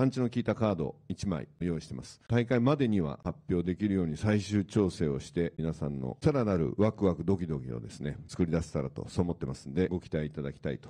パンチの効いたカード1枚用意してます。大会までには発表できるように最終調整をして、皆さんのさらなるワクワクドキドキをですね、作り出せたらと、そう思ってますんで、ご期待いただきたいと。